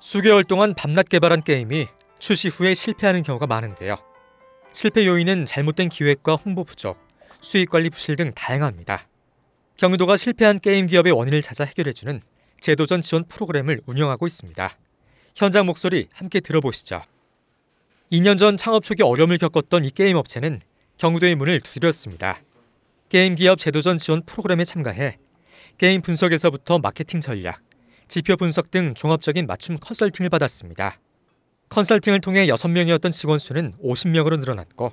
수개월 동안 밤낮 개발한 게임이 출시 후에 실패하는 경우가 많은데요. 실패 요인은 잘못된 기획과 홍보 부족, 수익 관리 부실 등 다양합니다. 경기도가 실패한 게임 기업의 원인을 찾아 해결해주는 재도전 지원 프로그램을 운영하고 있습니다. 현장 목소리 함께 들어보시죠. 2년 전 창업 초기 어려움을 겪었던 이 게임 업체는 경기도의 문을 두드렸습니다. 게임 기업 재도전 지원 프로그램에 참가해 게임 분석에서부터 마케팅 전략, 지표 분석 등 종합적인 맞춤 컨설팅을 받았습니다. 컨설팅을 통해 6명이었던 직원 수는 50명으로 늘어났고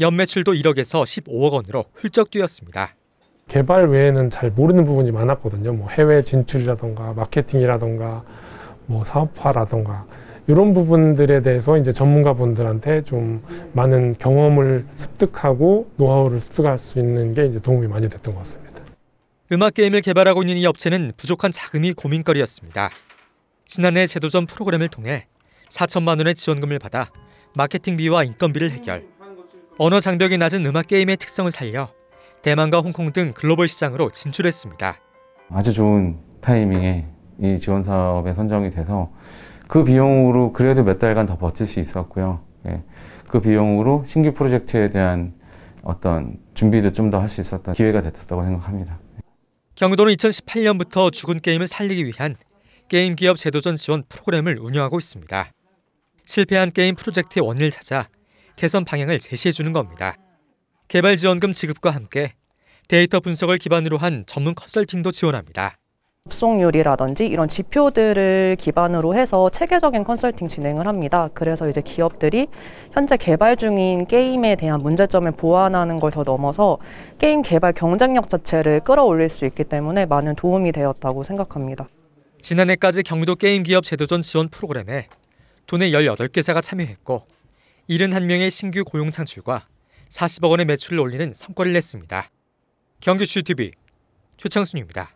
연매출도 1억에서 15억 원으로 훌쩍 뛰었습니다. 개발 외에는 잘 모르는 부분이 많았거든요. 뭐 해외 진출이라던가 마케팅이라던가 뭐 사업화라던가 이런 부분들에 대해서 이제 전문가분들한테 좀 많은 경험을 습득하고 노하우를 습득할 수 있는 게 이제 도움이 많이 됐던 것 같습니다. 음악 게임을 개발하고 있는 이 업체는 부족한 자금이 고민거리였습니다. 지난해 제도전 프로그램을 통해 4천만 원의 지원금을 받아 마케팅비와 인건비를 해결, 언어 장벽이 낮은 음악 게임의 특성을 살려 대만과 홍콩 등 글로벌 시장으로 진출했습니다. 아주 좋은 타이밍에 이 지원 사업에 선정이 돼서 그 비용으로 그래도 몇 달간 더 버틸 수 있었고요. 예, 그 비용으로 신규 프로젝트에 대한 어떤 준비도 좀 더 할 수 있었던 기회가 됐었다고 생각합니다. 경기도는 2018년부터 죽은 게임을 살리기 위한 게임 기업 제도전 지원 프로그램을 운영하고 있습니다. 실패한 게임 프로젝트의 원인을 찾아 개선 방향을 제시해 주는 겁니다. 개발 지원금 지급과 함께 데이터 분석을 기반으로 한 전문 컨설팅도 지원합니다. 속률이라든지 이런 지표들을 기반으로 해서 체계적인 컨설팅 진행을 합니다. 그래서 이제 기업들이 현재 개발 중인 게임에 대한 문제점을 보완하는 걸 더 넘어서 게임 개발 경쟁력 자체를 끌어올릴 수 있기 때문에 많은 도움이 되었다고 생각합니다. 지난해까지 경기도 게임 기업 제도전 지원 프로그램에 도내 18개사가 참여했고 71명의 신규 고용 창출과 40억 원의 매출을 올리는 성과를 냈습니다. 경기주 TV 최창순입니다.